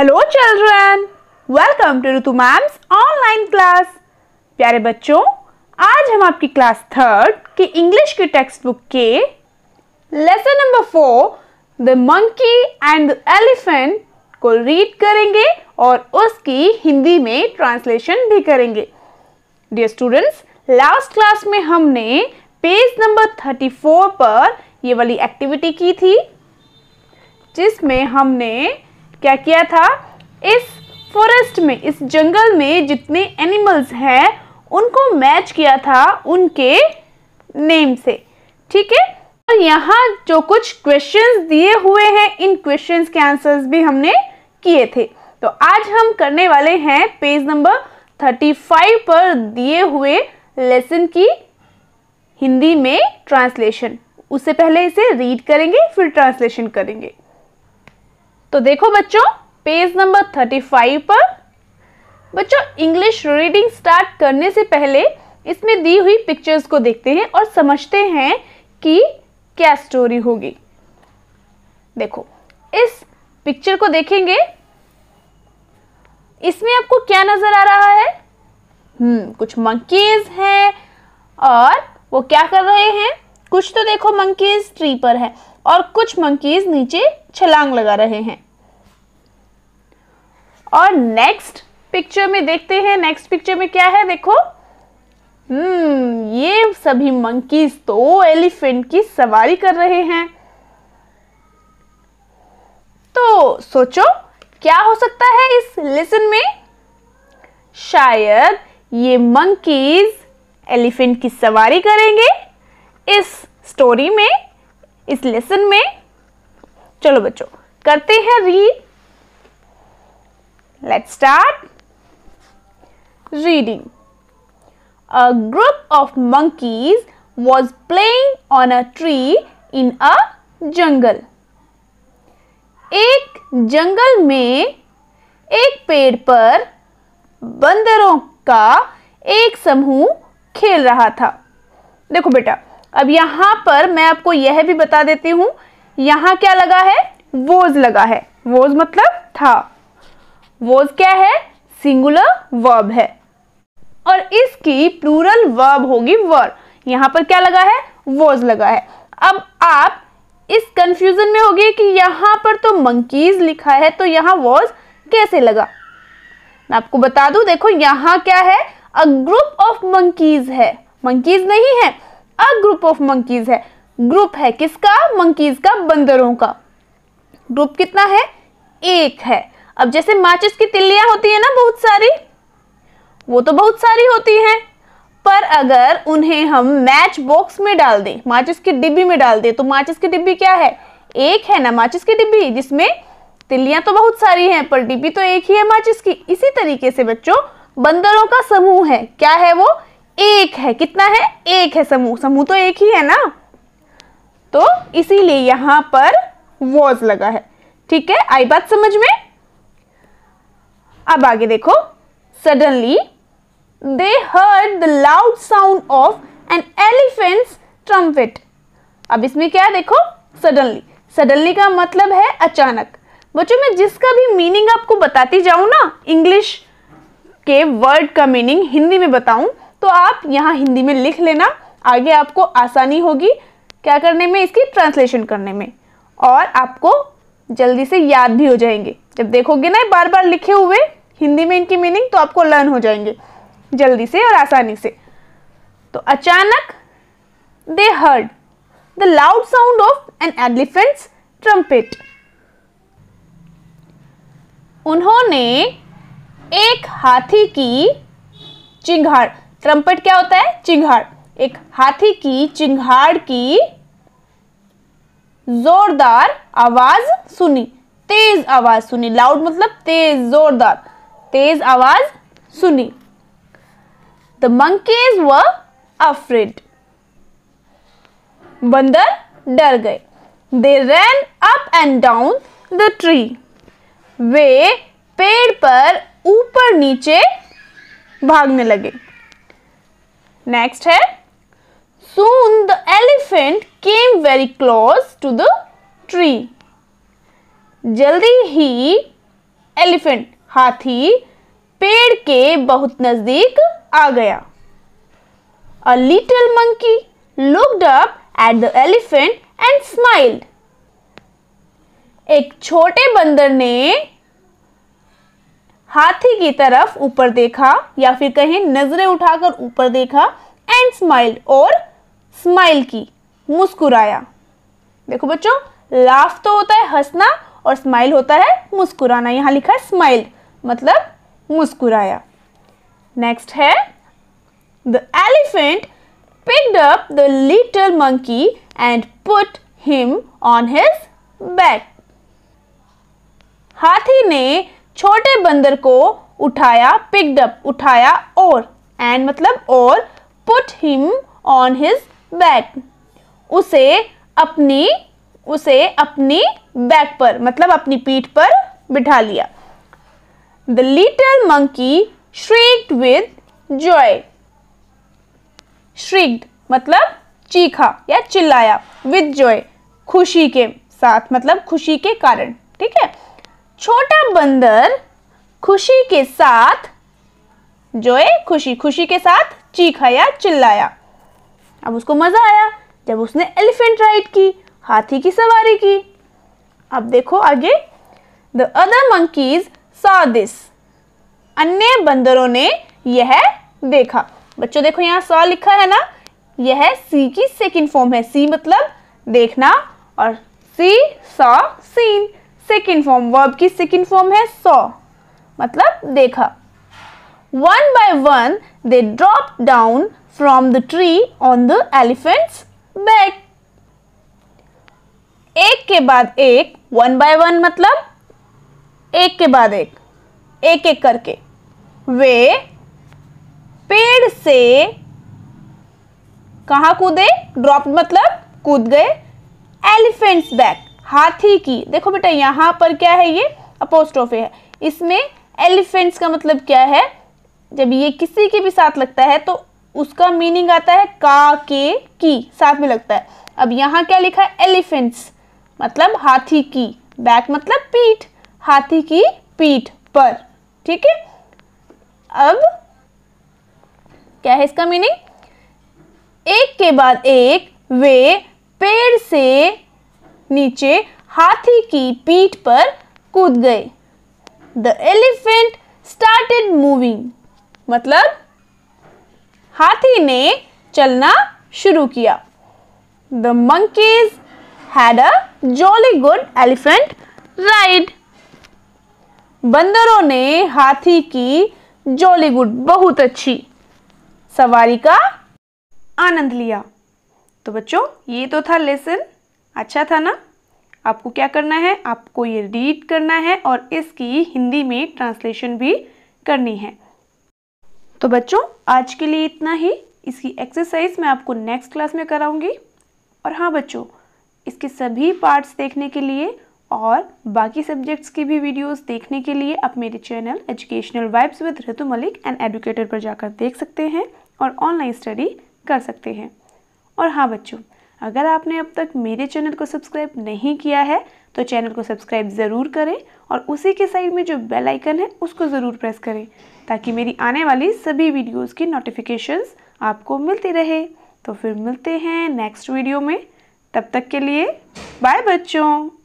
hello children welcome to Ritu ma'am's online class प्यारे बच्चों आज हम आपकी क्लास थर्ड की इंग्लिश की टेक्स्ट बुक के lesson number four the monkey and the elephant को रीड करेंगे और उसकी हिंदी में ट्रांसलेशन भी करेंगे डियर स्टूडेंट्स लास्ट क्लास में हमने पेज नंबर थर्टी फोर पर ये वाली एक्टिविटी की थी जिसमें हमने क्या किया था इस फॉरेस्ट में इस जंगल में जितने एनिमल्स हैं उनको मैच किया था उनके नेम से ठीक है और यहाँ जो कुछ क्वेश्चंस दिए हुए हैं इन क्वेश्चंस के आंसर्स भी हमने किए थे तो आज हम करने वाले हैं पेज नंबर थर्टी फाइव पर दिए हुए लेसन की हिंदी में ट्रांसलेशन उससे पहले इसे रीड करेंगे फिर ट्रांसलेशन करेंगे तो देखो बच्चों पेज नंबर थर्टी फाइव पर बच्चों इंग्लिश रीडिंग स्टार्ट करने से पहले इसमें दी हुई पिक्चर्स को देखते हैं और समझते हैं कि क्या स्टोरी होगी देखो इस पिक्चर को देखेंगे इसमें आपको क्या नज़र आ रहा है हम्म कुछ मंकीज हैं और वो क्या कर रहे हैं कुछ तो देखो मंकीज ट्री पर है और कुछ मंकीज नीचे छलांग लगा रहे हैं और नेक्स्ट पिक्चर में देखते हैं नेक्स्ट पिक्चर में क्या है देखो हम्म ये सभी मंकीज तो एलिफेंट की सवारी कर रहे हैं तो सोचो क्या हो सकता है इस लेसन में शायद ये मंकीज एलिफेंट की सवारी करेंगे इस स्टोरी में इस लेसन में चलो बच्चों करते हैं read let start reading a group of monkeys was playing on a tree in a jungle एक जंगल में एक पेड़ पर बंदरों का एक समूह खेल रहा था देखो बेटा अब यहां पर मैं आपको यह भी बता देती हूं यहां क्या लगा है वोज लगा है वोज मतलब था वोज क्या है सिंगुलर वर्ब है और इसकी प्लूरल वर्ब होगी वर यहां पर क्या लगा है वोज लगा है अब आप इस कंफ्यूजन में होगी कि यहां पर तो मंकीज लिखा है तो यहां वॉज कैसे लगा मैं आपको बता दूं देखो यहां क्या है अ ग्रुप ऑफ मंकीज है मंकीज नहीं है अ ग्रुप ऑफ मंकीज है ग्रुप है किसका मंकीज का बंदरों का ग्रुप कितना है एक है अब जैसे माचिस की तिल्लियां होती है ना बहुत सारी वो तो बहुत सारी होती हैं पर अगर उन्हें हम मैच बॉक्स में डाल दें माचिस की डिब्बी में डाल दें तो माचिस की डिब्बी क्या है एक है ना माचिस की डिब्बी जिसमें तिल्लियां तो बहुत सारी हैं पर डिब्बी तो एक ही है माचिस की इसी तरीके से बच्चों बंदरों का समूह है क्या है वो एक है कितना है एक है समूह समूह तो एक ही है ना तो इसीलिए यहां पर वॉज लगा है ठीक है आई बात समझ में अब आगे देखो suddenly they heard the loud sound of an elephant's trumpet अब इसमें क्या देखो सडनली सडनली का मतलब है अचानक बच्चों मैं जिसका भी मीनिंग आपको बताती जाऊं ना इंग्लिश के वर्ड का मीनिंग हिंदी में बताऊं तो आप यहाँ हिंदी में लिख लेना आगे आपको आसानी होगी क्या करने में इसकी ट्रांसलेशन करने में और आपको जल्दी से याद भी हो जाएंगे जब देखोगे ना बार बार लिखे हुए हिंदी में इनकी मीनिंग तो आपको लर्न हो जाएंगे जल्दी से और आसानी से तो अचानक they heard the loud sound of an elephant's trumpet उन्होंने एक हाथी की चिंगाड़ ट्रम्पेट क्या होता है चिंगाड़ एक हाथी की चिंगाड़ की जोरदार आवाज सुनी तेज आवाज सुनी लाउड मतलब तेज जोरदार तेज आवाज सुनी द मंकीज व अफ्रेड बंदर डर गए they ran up and down the tree वे पेड़ पर ऊपर नीचे भागने लगे नेक्स्ट है soon the elephant came very close to the tree जल्दी ही एलिफेंट हाथी पेड़ के बहुत नज़दीक आ गया a little monkey looked up at the elephant and smiled एक छोटे बंदर ने हाथी की तरफ ऊपर देखा या फिर कहें नजरें उठाकर ऊपर देखा एंड स्माइल और स्माइल की मुस्कुराया देखो बच्चों लाफ तो होता है हंसना और स्माइल होता है मुस्कुराना यहाँ लिखा है स्माइल मतलब मुस्कुराया नेक्स्ट है the elephant picked up the little monkey and put him on his back हाथी ने छोटे बंदर को उठाया पिकडअप अप उठाया और एंड मतलब और put him on his back उसे अपनी उसे अपनी बैक पर मतलब अपनी पीठ पर बिठा लिया the little monkey shrieked with joy shrieked मतलब चीखा या चिल्लाया विद जॉय खुशी के साथ मतलब खुशी के कारण ठीक है छोटा बंदर खुशी के साथ जो है खुशी खुशी के साथ चीखा या चिल्लाया अब उसको मज़ा आया जब उसने एलिफेंट राइड की हाथी की सवारी की अब देखो आगे the other monkeys saw this अन्य बंदरों ने यह देखा बच्चों देखो यहाँ सॉ लिखा है ना यह सी की सेकंड फॉर्म है सी मतलब देखना और see saw seen second form verb की सेकेंड फॉर्म है सॉ मतलब देखा one by one they drop down from the tree on the elephant's back एक के बाद एक वन बाय वन मतलब एक के बाद एक एक एक करके वे पेड़ से कहा कूदे ड्रॉप मतलब कूद गए एलिफेंट्स बैक हाथी की देखो बेटा यहाँ पर क्या है ये अपोस्टोफे है इसमें एलिफेंट्स का मतलब क्या है जब ये किसी के भी साथ लगता है तो उसका मीनिंग आता है का के की साथ में लगता है अब यहाँ क्या लिखा है एलिफेंट्स मतलब हाथी की बैक मतलब पीठ हाथी की पीठ पर ठीक है अब क्या है इसका मीनिंग एक के बाद एक वे पेड़ से नीचे हाथी की पीठ पर कूद गए द एलिफेंट स्टार्टेड मूविंग मतलब हाथी ने चलना शुरू किया the monkeys had a jolly good elephant ride बंदरों ने हाथी की जॉली गुड बहुत अच्छी सवारी का आनंद लिया तो बच्चों ये तो था लेसन अच्छा था ना आपको क्या करना है आपको ये रीड करना है और इसकी हिंदी में ट्रांसलेशन भी करनी है तो बच्चों आज के लिए इतना ही इसकी एक्सरसाइज मैं आपको नेक्स्ट क्लास में कराऊंगी और हाँ बच्चों इसके सभी पार्ट्स देखने के लिए और बाकी सब्जेक्ट्स की भी वीडियोस देखने के लिए आप मेरे channel educational vibes with Ritu Malik and educator पर जाकर देख सकते हैं और ऑनलाइन स्टडी कर सकते हैं और हाँ बच्चों अगर आपने अब तक मेरे चैनल को सब्सक्राइब नहीं किया है तो चैनल को सब्सक्राइब ज़रूर करें और उसी के साइड में जो बेल आइकन है उसको ज़रूर प्रेस करें ताकि मेरी आने वाली सभी वीडियोस की नोटिफिकेशंस आपको मिलती रहे तो फिर मिलते हैं नेक्स्ट वीडियो में तब तक के लिए बाय बच्चों